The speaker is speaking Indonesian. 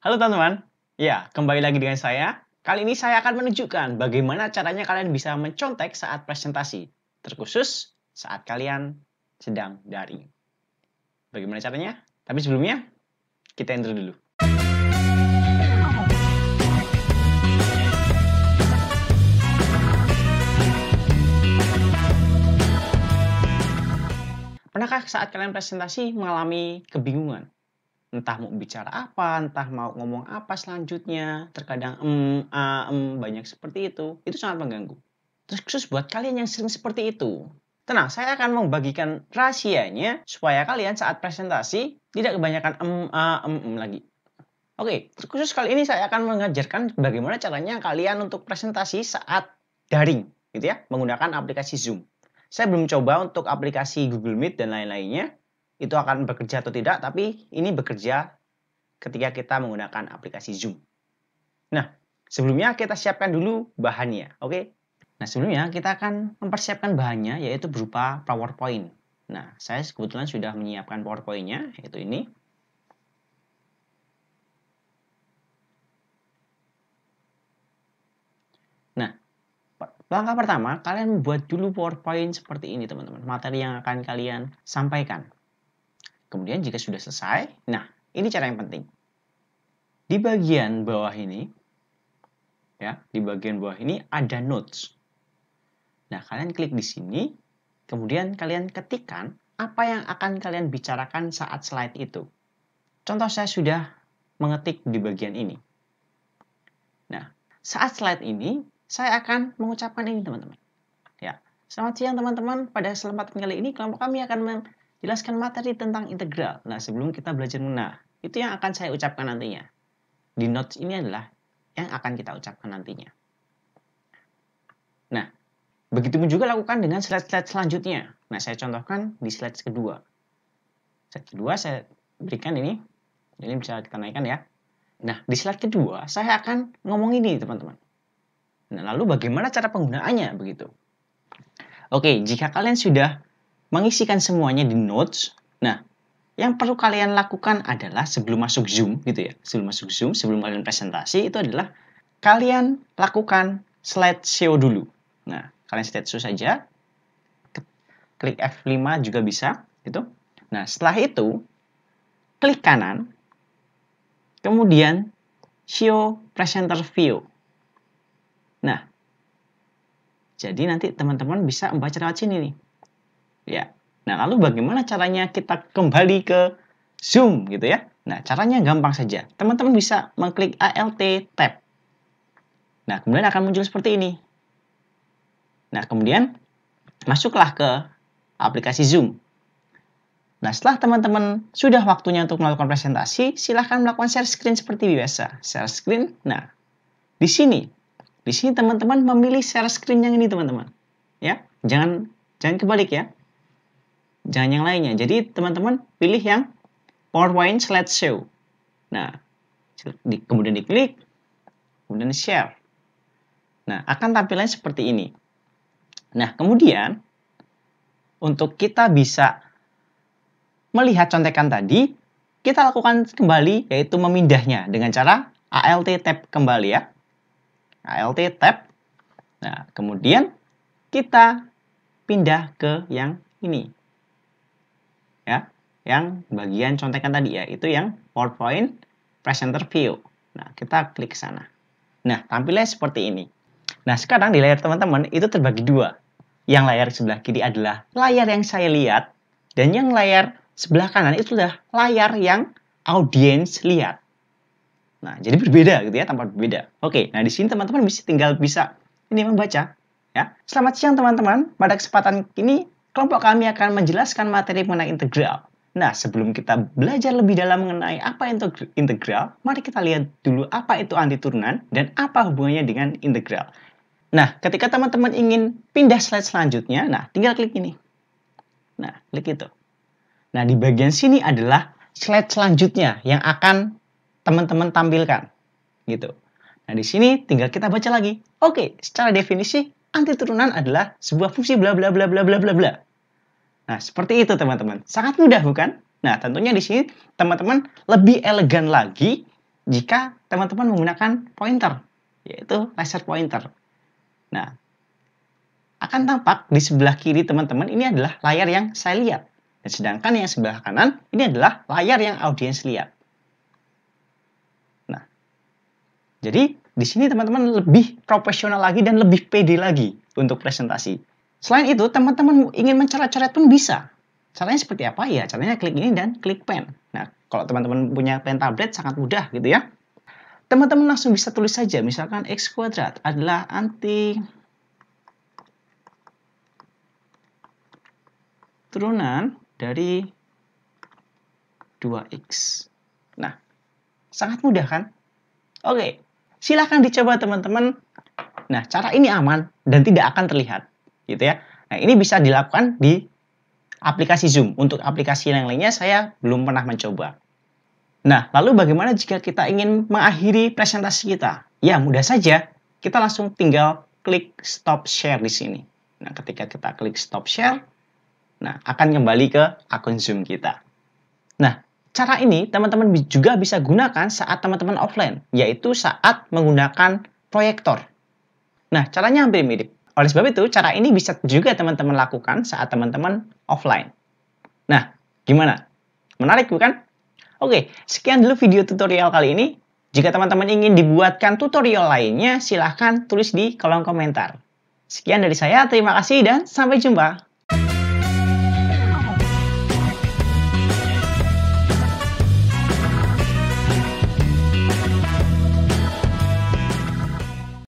Halo teman-teman, ya kembali lagi dengan saya. Kali ini saya akan menunjukkan bagaimana caranya kalian bisa mencontek saat presentasi, terkhusus saat kalian sedang daring. Bagaimana caranya? Tapi sebelumnya, kita intro dulu. Pernahkah saat kalian presentasi mengalami kebingungan entah mau bicara apa, entah mau ngomong apa selanjutnya, terkadang em, a, em, banyak seperti itu, itu sangat mengganggu. Terus khusus buat kalian yang sering seperti itu. Tenang, saya akan membagikan rahasianya supaya kalian saat presentasi tidak kebanyakan em, a, em, mm, lagi. Oke, khusus kali ini saya akan mengajarkan bagaimana caranya kalian untuk presentasi saat daring, gitu ya, menggunakan aplikasi Zoom. Saya belum coba untuk aplikasi Google Meet dan lain-lainnya, itu akan bekerja atau tidak, tapi ini bekerja ketika kita menggunakan aplikasi Zoom. Nah, sebelumnya kita siapkan dulu bahannya, oke? Okay? Nah, sebelumnya kita akan mempersiapkan bahannya, yaitu berupa PowerPoint. Nah, saya kebetulan sudah menyiapkan PowerPoint-nya, yaitu ini. Nah, langkah pertama, kalian membuat dulu PowerPoint seperti ini, teman-teman. Materi yang akan kalian sampaikan. Kemudian jika sudah selesai, nah ini cara yang penting. Di bagian bawah ini, ya di bagian bawah ini ada notes. Nah kalian klik di sini, kemudian kalian ketikkan apa yang akan kalian bicarakan saat slide itu. Contoh saya sudah mengetik di bagian ini. Nah saat slide ini saya akan mengucapkan ini teman-teman. Ya, selamat siang teman-teman. Pada kesempatan kali ini kelompok kami akan jelaskan materi tentang integral. Nah, sebelum kita belajar menah, itu yang akan saya ucapkan nantinya. Di notes ini adalah yang akan kita ucapkan nantinya. Nah, begitu juga lakukan dengan slide-slide selanjutnya. Nah, saya contohkan di slide kedua. Slide kedua saya berikan ini. Ini bisa kita naikkan ya. Nah, di slide kedua saya akan ngomong ini, teman-teman. Nah, lalu bagaimana cara penggunaannya begitu? Oke, jika kalian sudah mengisikan semuanya di notes. Nah, yang perlu kalian lakukan adalah sebelum masuk Zoom gitu ya, sebelum masuk Zoom, sebelum kalian presentasi itu adalah kalian lakukan slide show dulu. Nah, kalian show saja, klik F5 juga bisa gitu. Nah, setelah itu klik kanan, kemudian show presenter view. Nah, jadi nanti teman-teman bisa membaca lewat sini nih. Ya. Nah, lalu bagaimana caranya kita kembali ke Zoom gitu ya? Nah, caranya gampang saja. Teman-teman bisa mengklik ALT tab. Nah, kemudian akan muncul seperti ini. Nah, kemudian masuklah ke aplikasi Zoom. Nah, setelah teman-teman sudah waktunya untuk melakukan presentasi, silahkan melakukan share screen seperti biasa. Share screen, nah, di sini. Di sini teman-teman memilih share screen yang ini, teman-teman. Ya, jangan jangan kebalik ya jangan yang lainnya. Jadi teman-teman pilih yang PowerPoint slideshow. Nah, di, kemudian diklik, kemudian share. Nah, akan tampilannya seperti ini. Nah, kemudian untuk kita bisa melihat contekan tadi, kita lakukan kembali yaitu memindahnya dengan cara ALT tab kembali ya. ALT tab. Nah, kemudian kita pindah ke yang ini ya yang bagian contekan tadi ya itu yang PowerPoint Presenter View. Nah kita klik sana. Nah tampilnya seperti ini. Nah sekarang di layar teman-teman itu terbagi dua. Yang layar sebelah kiri adalah layar yang saya lihat dan yang layar sebelah kanan itu adalah layar yang audiens lihat. Nah, jadi berbeda gitu ya, tampak berbeda. Oke, nah di sini teman-teman bisa tinggal bisa ini membaca ya. Selamat siang teman-teman. Pada kesempatan ini kelompok kami akan menjelaskan materi mengenai integral. Nah, sebelum kita belajar lebih dalam mengenai apa itu integral, mari kita lihat dulu apa itu anti antiturunan dan apa hubungannya dengan integral. Nah, ketika teman-teman ingin pindah slide selanjutnya, nah tinggal klik ini. Nah, klik itu. Nah, di bagian sini adalah slide selanjutnya yang akan teman-teman tampilkan. Gitu. Nah, di sini tinggal kita baca lagi. Oke, secara definisi anti turunan adalah sebuah fungsi bla bla bla bla bla bla bla. Nah, seperti itu teman-teman. Sangat mudah bukan? Nah, tentunya di sini teman-teman lebih elegan lagi jika teman-teman menggunakan pointer, yaitu laser pointer. Nah, akan tampak di sebelah kiri teman-teman ini adalah layar yang saya lihat. Dan sedangkan yang sebelah kanan ini adalah layar yang audiens lihat. Nah, jadi di sini teman-teman lebih profesional lagi dan lebih pede lagi untuk presentasi. Selain itu, teman-teman ingin mencoret-coret pun bisa. Caranya seperti apa ya? Caranya klik ini dan klik pen. Nah, kalau teman-teman punya pen tablet sangat mudah gitu ya. Teman-teman langsung bisa tulis saja, misalkan X kuadrat adalah anti turunan dari 2X. Nah, sangat mudah kan? Oke, Silahkan dicoba teman-teman. Nah, cara ini aman dan tidak akan terlihat, gitu ya. Nah, ini bisa dilakukan di aplikasi Zoom. Untuk aplikasi yang lainnya saya belum pernah mencoba. Nah, lalu bagaimana jika kita ingin mengakhiri presentasi kita? Ya, mudah saja. Kita langsung tinggal klik stop share di sini. Nah, ketika kita klik stop share, nah akan kembali ke akun Zoom kita. Nah, Cara ini teman-teman juga bisa gunakan saat teman-teman offline, yaitu saat menggunakan proyektor. Nah, caranya hampir mirip. Oleh sebab itu, cara ini bisa juga teman-teman lakukan saat teman-teman offline. Nah, gimana? Menarik bukan? Oke, sekian dulu video tutorial kali ini. Jika teman-teman ingin dibuatkan tutorial lainnya, silahkan tulis di kolom komentar. Sekian dari saya, terima kasih dan sampai jumpa.